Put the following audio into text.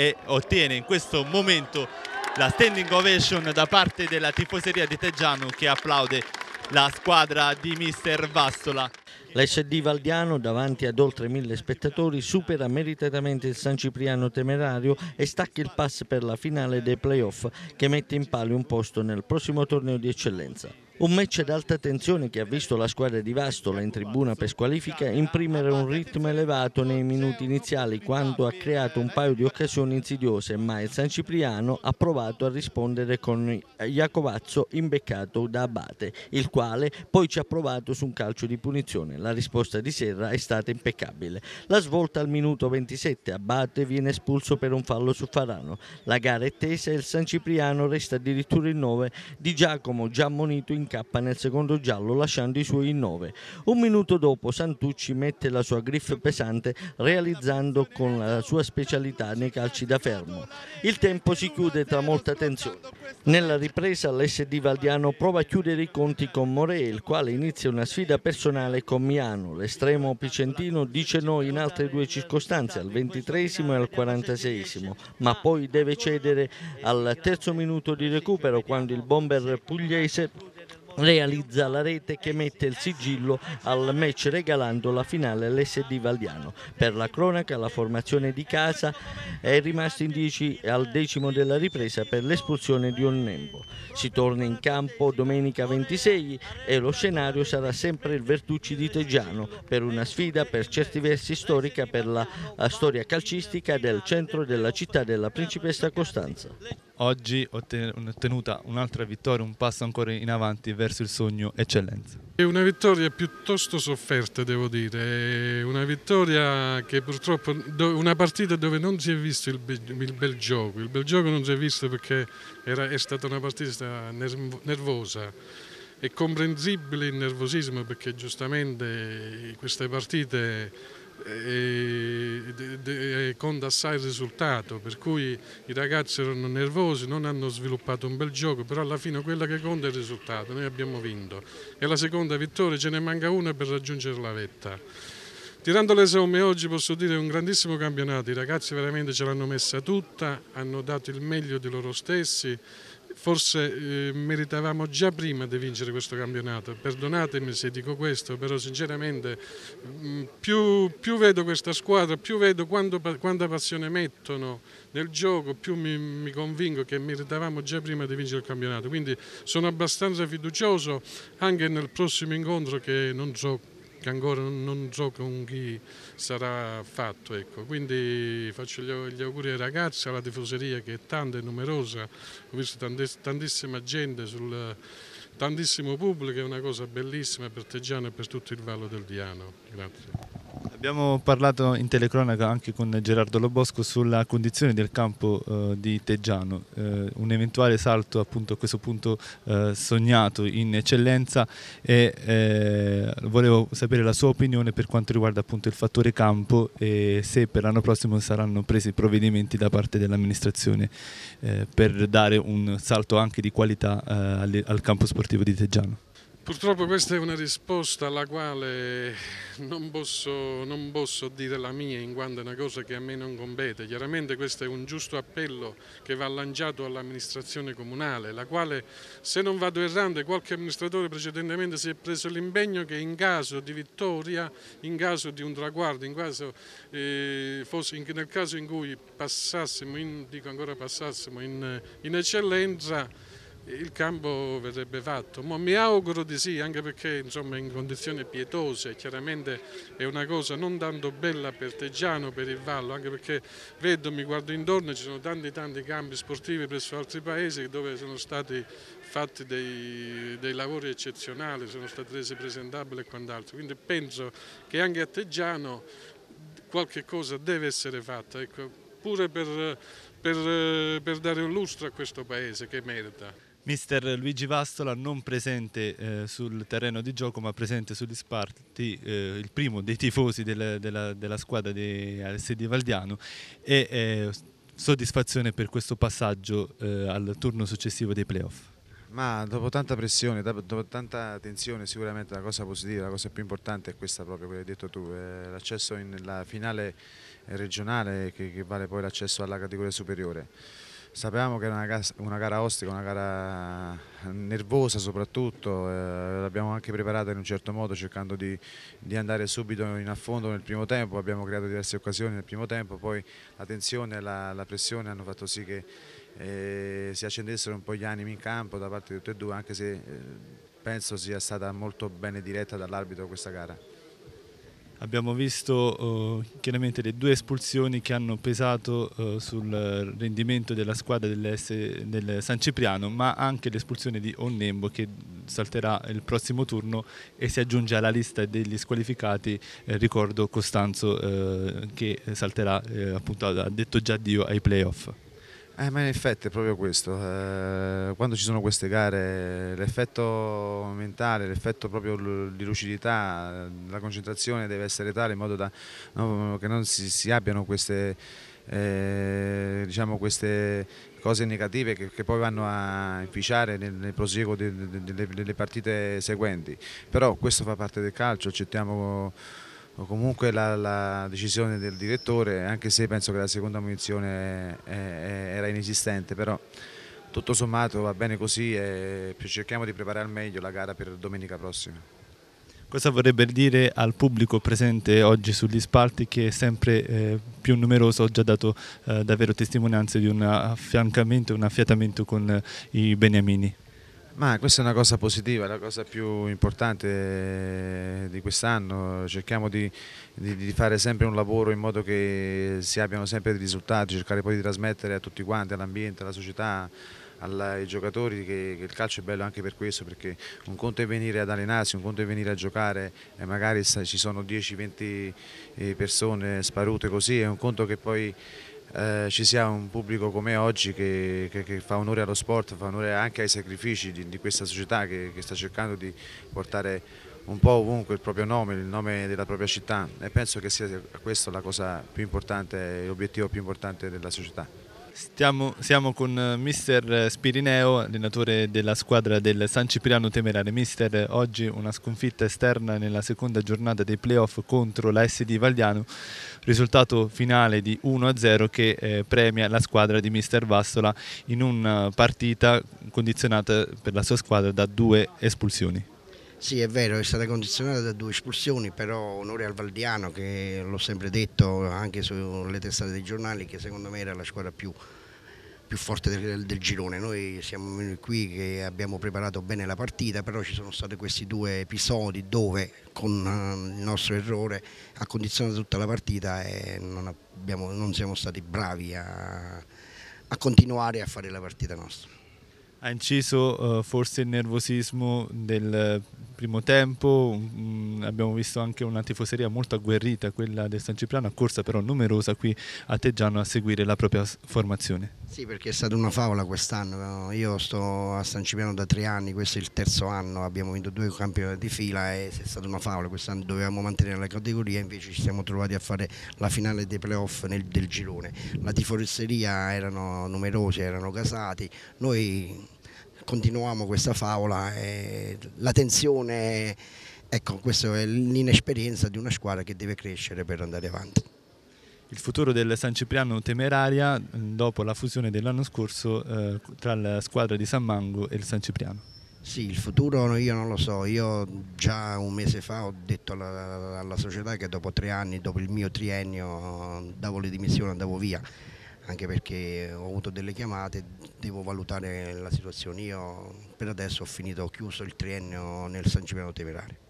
e ottiene in questo momento la standing ovation da parte della tifoseria di Teggiano che applaude la squadra di mister Vassola. L'SD Valdiano, davanti ad oltre mille spettatori, supera meritatamente il San Cipriano Temerario e stacca il pass per la finale dei playoff che mette in palio un posto nel prossimo torneo di eccellenza. Un match ad alta tensione che ha visto la squadra di Vastola in tribuna per squalifica imprimere un ritmo elevato nei minuti iniziali quando ha creato un paio di occasioni insidiose, ma il San Cipriano ha provato a rispondere con Iacovazzo imbeccato da Abate, il quale poi ci ha provato su un calcio di punizione. La risposta di Serra è stata impeccabile. La svolta al minuto 27, Abate viene espulso per un fallo su Farano. La gara è tesa e il San Cipriano resta addirittura in 9 di Giacomo, già ammonito in cappa nel secondo giallo lasciando i suoi in 9. Un minuto dopo Santucci mette la sua griffa pesante realizzando con la sua specialità nei calci da fermo. Il tempo si chiude tra molta tensione. Nella ripresa l'SD Valdiano prova a chiudere i conti con Moree, il quale inizia una sfida personale con Firmiano, l'estremo picentino, dice no in altre due circostanze, al ventitresimo e al quarantaseiesimo, ma poi deve cedere al terzo minuto di recupero quando il bomber pugliese realizza la rete che mette il sigillo al match regalando la finale all'SD Valdiano. Per la cronaca la formazione di casa è rimasta in 10 al decimo della ripresa per l'espulsione di Onnembo. Si torna in campo domenica 26 e lo scenario sarà sempre il Vertucci di Teggiano per una sfida per certi versi storica per la storia calcistica del centro della città della principessa Costanza oggi ottenuta un'altra vittoria, un passo ancora in avanti verso il sogno eccellenza. È una vittoria piuttosto sofferta devo dire, è una vittoria che purtroppo, una partita dove non si è visto il bel, il bel gioco, il bel gioco non si è visto perché era, è stata una partita nervosa, è comprensibile il nervosismo perché giustamente queste partite e, conta assai il risultato, per cui i ragazzi erano nervosi, non hanno sviluppato un bel gioco, però alla fine quella che conta è il risultato, noi abbiamo vinto. E la seconda vittoria, ce ne manca una per raggiungere la vetta. Tirando le somme oggi posso dire un grandissimo campionato, i ragazzi veramente ce l'hanno messa tutta, hanno dato il meglio di loro stessi, forse eh, meritavamo già prima di vincere questo campionato, perdonatemi se dico questo, però sinceramente mm, più, più, vedo questa squadra, più vedo quanto, quanta passione mettono nel gioco, più mi, mi, convinco che meritavamo già prima di vincere il campionato, quindi sono abbastanza fiducioso anche nel prossimo incontro che non so che ancora non so con chi sarà fatto. Ecco. Quindi faccio gli auguri ai ragazzi, alla tifoseria che è tanta e numerosa, ho visto tantissima gente, sul, tantissimo pubblico, è una cosa bellissima per Teggiano e per tutto il Vallo del Diano. Grazie. Abbiamo parlato in telecronaca anche con Gerardo Lobosco sulla condizione del campo eh, di Teggiano, eh, un eventuale salto appunto a questo punto eh, sognato in eccellenza e eh, volevo sapere la sua opinione per quanto riguarda appunto il fattore campo e se per l'anno prossimo saranno presi provvedimenti da parte dell'amministrazione eh, per dare un salto anche di qualità eh, al, al campo sportivo di Teggiano. Purtroppo questa è una risposta alla quale non posso, non posso, dire la mia in quanto è una cosa che a me non compete. Chiaramente questo è un giusto appello che va lanciato all'amministrazione comunale, la quale se non vado errante qualche amministratore precedentemente si è preso l'impegno che in caso di vittoria, in caso di un traguardo, in caso, eh, fosse, nel caso in cui passassimo, in, dico ancora passassimo in, in eccellenza, il campo verrebbe fatto. Ma mi auguro di sì, anche perché insomma, in condizioni pietose, chiaramente è una cosa non tanto bella per Teggiano, per il Vallo, anche perché vedo, mi guardo intorno, e ci sono tanti tanti campi sportivi presso altri paesi dove sono stati fatti dei, dei lavori eccezionali, sono stati resi presentabili e quant'altro. Quindi penso che anche a Teggiano qualche cosa deve essere fatta, ecco, pure per, per, per dare un lustro a questo paese che merita mister Luigi Vastola non presente eh, sul terreno di gioco ma presente sugli sparti eh, il primo dei tifosi della, della, della squadra di Alessedi Valdiano e eh, soddisfazione per questo passaggio eh, al turno successivo dei playoff. Ma dopo tanta pressione, dopo tanta tensione sicuramente la cosa positiva, la cosa più importante è questa proprio, quella che hai detto tu, eh, l'accesso nella finale regionale che, che vale poi l'accesso alla categoria superiore. Sapevamo che era una, casa, una gara ostica, una gara nervosa soprattutto, eh, l'abbiamo anche preparata in un certo modo cercando di, di, andare subito in affondo nel primo tempo, abbiamo creato diverse occasioni nel primo tempo, poi la tensione e la, la, pressione hanno fatto sì che eh, si accendessero un po' gli animi in campo da parte di tutti e due, anche se eh, penso sia stata molto bene diretta dall'arbitro questa gara. Abbiamo visto eh, chiaramente le due espulsioni che hanno pesato eh, sul rendimento della squadra del San Cipriano, ma anche l'espulsione di Onnembo che salterà il prossimo turno e si aggiunge alla lista degli squalificati, eh, ricordo Costanzo eh, che salterà eh, appunto ha detto già addio ai playoff. Eh, ma in effetti è proprio questo, eh, quando ci sono queste gare l'effetto mentale, l'effetto proprio di lucidità, la concentrazione deve essere tale in modo da, no, che non si, si abbiano queste, eh, diciamo queste cose negative che, che, poi vanno a inficiare nel, nel prosieguo de, de, delle partite seguenti, però questo fa parte del calcio, accettiamo comunque la, la, decisione del direttore, anche se penso che la seconda munizione è, è, era inesistente, però tutto sommato va bene così e cerchiamo di preparare al meglio la gara per domenica prossima. Cosa vorrebbe dire al pubblico presente oggi sugli spalti che è sempre eh, più numeroso, ho già dato eh, davvero testimonianze di un affiancamento, un affiatamento con eh, i beniamini? Ma questa è una cosa positiva, la cosa più importante di quest'anno. Cerchiamo di, di, di, fare sempre un lavoro in modo che si abbiano sempre dei risultati, cercare poi di trasmettere a tutti quanti, all'ambiente, alla società, ai giocatori che, che, il calcio è bello anche per questo, perché un conto è venire ad allenarsi, un conto è venire a giocare e magari ci sono 10-20 eh, persone sparute così, è un conto che poi eh, ci sia un pubblico come oggi che, che, che, fa onore allo sport, fa onore anche ai sacrifici di, di questa società che, che sta cercando di portare un po' ovunque il proprio nome, il nome della propria città e penso che sia questa la cosa più importante, l'obiettivo più importante della società. Stiamo, siamo con eh, mister Spirineo, allenatore della squadra del San Cipriano Temerare. Mister, oggi una sconfitta esterna nella seconda giornata dei playoff contro la SD Valdiano, risultato finale di 1-0 che eh, premia la squadra di mister Vastola in una partita condizionata per la sua squadra da due espulsioni. Sì, è vero, è stata condizionata da due espulsioni, però onore al Valdiano che l'ho sempre detto anche sulle testate dei giornali che secondo me era la squadra più, più forte del, del, girone. Noi siamo qui che abbiamo preparato bene la partita, però ci sono stati questi due episodi dove con eh, il nostro errore ha condizionato tutta la partita e non, abbiamo, non siamo stati bravi a, a continuare a fare la partita nostra ha inciso uh, forse il nervosismo del primo tempo mh, mm, abbiamo visto anche una tifoseria molto agguerrita, quella del San Cipriano, a corsa però numerosa qui a Teggiano a seguire la propria formazione. Sì, perché è stata una favola quest'anno, io sto a San Cipriano da tre anni, questo è il terzo anno, abbiamo vinto due campioni di fila e è stata una favola, quest'anno dovevamo mantenere la categoria, invece ci siamo trovati a fare la finale dei playoff nel, del girone. La tifoseria erano numerosi, erano casati, noi continuiamo questa favola, eh, la tensione, ecco, questa è l'inesperienza di una squadra che deve crescere per andare avanti. Il futuro del San Cipriano Temeraria mm, dopo la fusione dell'anno scorso eh, tra la squadra di San Mango e il San Cipriano. Sì, il futuro io non lo so, io già un mese fa ho detto alla, alla società che dopo tre anni, dopo il mio triennio, davo le dimissioni, andavo via anche perché ho avuto delle chiamate, devo valutare la situazione. Io per adesso ho finito, ho chiuso il triennio nel San Cipriano Temerare.